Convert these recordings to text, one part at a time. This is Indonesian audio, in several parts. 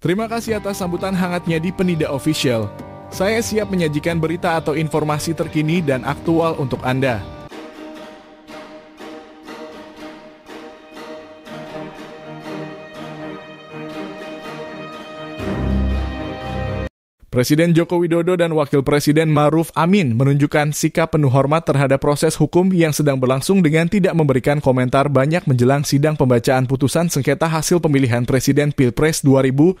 Terima kasih atas sambutan hangatnya di Penida Official. Saya siap menyajikan berita atau informasi terkini dan aktual untuk Anda. Presiden Joko Widodo dan Wakil Presiden Maruf Amin menunjukkan sikap penuh hormat terhadap proses hukum yang sedang berlangsung dengan tidak memberikan komentar banyak menjelang sidang pembacaan putusan sengketa hasil pemilihan Presiden Pilpres 2024.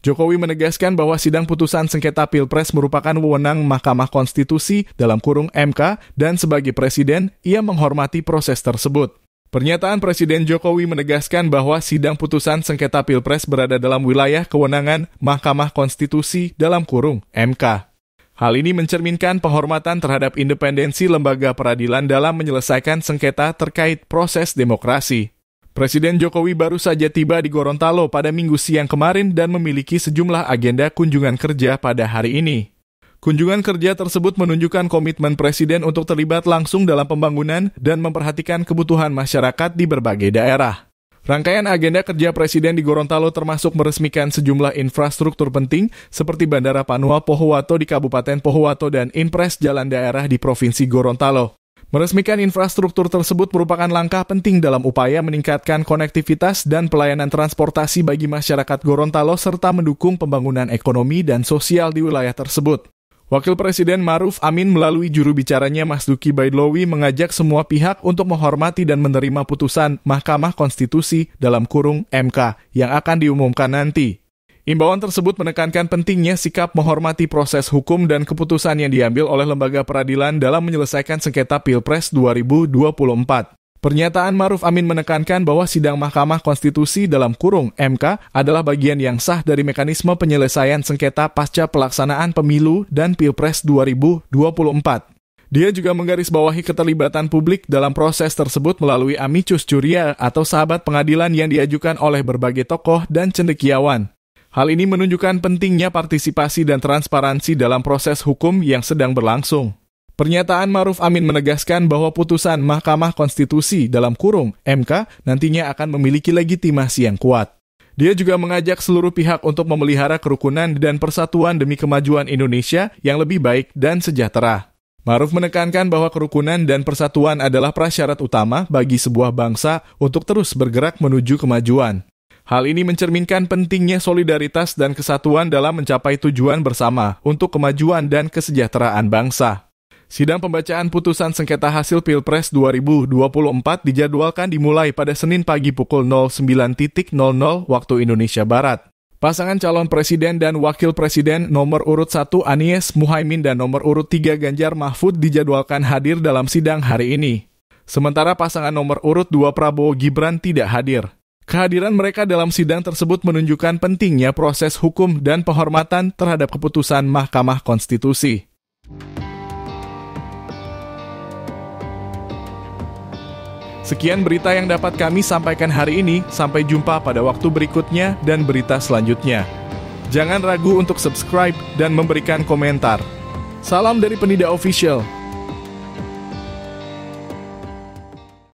Jokowi menegaskan bahwa sidang putusan sengketa Pilpres merupakan wewenang Mahkamah Konstitusi dalam kurung MK dan sebagai presiden ia menghormati proses tersebut. Pernyataan Presiden Jokowi menegaskan bahwa sidang putusan sengketa Pilpres berada dalam wilayah kewenangan Mahkamah Konstitusi dalam kurung MK. Hal ini mencerminkan penghormatan terhadap independensi lembaga peradilan dalam menyelesaikan sengketa terkait proses demokrasi. Presiden Jokowi baru saja tiba di Gorontalo pada minggu siang kemarin dan memiliki sejumlah agenda kunjungan kerja pada hari ini. Kunjungan kerja tersebut menunjukkan komitmen Presiden untuk terlibat langsung dalam pembangunan dan memperhatikan kebutuhan masyarakat di berbagai daerah. Rangkaian agenda kerja Presiden di Gorontalo termasuk meresmikan sejumlah infrastruktur penting seperti Bandara Panua Pohuwato di Kabupaten Pohuwato dan Impres Jalan Daerah di Provinsi Gorontalo. Meresmikan infrastruktur tersebut merupakan langkah penting dalam upaya meningkatkan konektivitas dan pelayanan transportasi bagi masyarakat Gorontalo serta mendukung pembangunan ekonomi dan sosial di wilayah tersebut. Wakil Presiden Maruf Amin melalui juru bicaranya Mas Duki Baidlowi mengajak semua pihak untuk menghormati dan menerima putusan Mahkamah Konstitusi dalam kurung MK yang akan diumumkan nanti. Imbauan tersebut menekankan pentingnya sikap menghormati proses hukum dan keputusan yang diambil oleh lembaga peradilan dalam menyelesaikan sengketa Pilpres 2024. Pernyataan Maruf Amin menekankan bahwa sidang Mahkamah Konstitusi dalam kurung MK adalah bagian yang sah dari mekanisme penyelesaian sengketa pasca pelaksanaan pemilu dan Pilpres 2024. Dia juga menggarisbawahi keterlibatan publik dalam proses tersebut melalui amicus curia atau sahabat pengadilan yang diajukan oleh berbagai tokoh dan cendekiawan. Hal ini menunjukkan pentingnya partisipasi dan transparansi dalam proses hukum yang sedang berlangsung. Pernyataan Maruf Amin menegaskan bahwa putusan Mahkamah Konstitusi dalam kurung MK nantinya akan memiliki legitimasi yang kuat. Dia juga mengajak seluruh pihak untuk memelihara kerukunan dan persatuan demi kemajuan Indonesia yang lebih baik dan sejahtera. Maruf menekankan bahwa kerukunan dan persatuan adalah prasyarat utama bagi sebuah bangsa untuk terus bergerak menuju kemajuan. Hal ini mencerminkan pentingnya solidaritas dan kesatuan dalam mencapai tujuan bersama untuk kemajuan dan kesejahteraan bangsa. Sidang pembacaan putusan sengketa hasil Pilpres 2024 dijadwalkan dimulai pada Senin pagi pukul 09.00 waktu Indonesia Barat. Pasangan calon presiden dan wakil presiden nomor urut 1 Anies Muhaimin dan nomor urut 3 Ganjar Mahfud dijadwalkan hadir dalam sidang hari ini. Sementara pasangan nomor urut 2 Prabowo Gibran tidak hadir. Kehadiran mereka dalam sidang tersebut menunjukkan pentingnya proses hukum dan penghormatan terhadap keputusan Mahkamah Konstitusi. Sekian berita yang dapat kami sampaikan hari ini. Sampai jumpa pada waktu berikutnya dan berita selanjutnya. Jangan ragu untuk subscribe dan memberikan komentar. Salam dari Penida Official.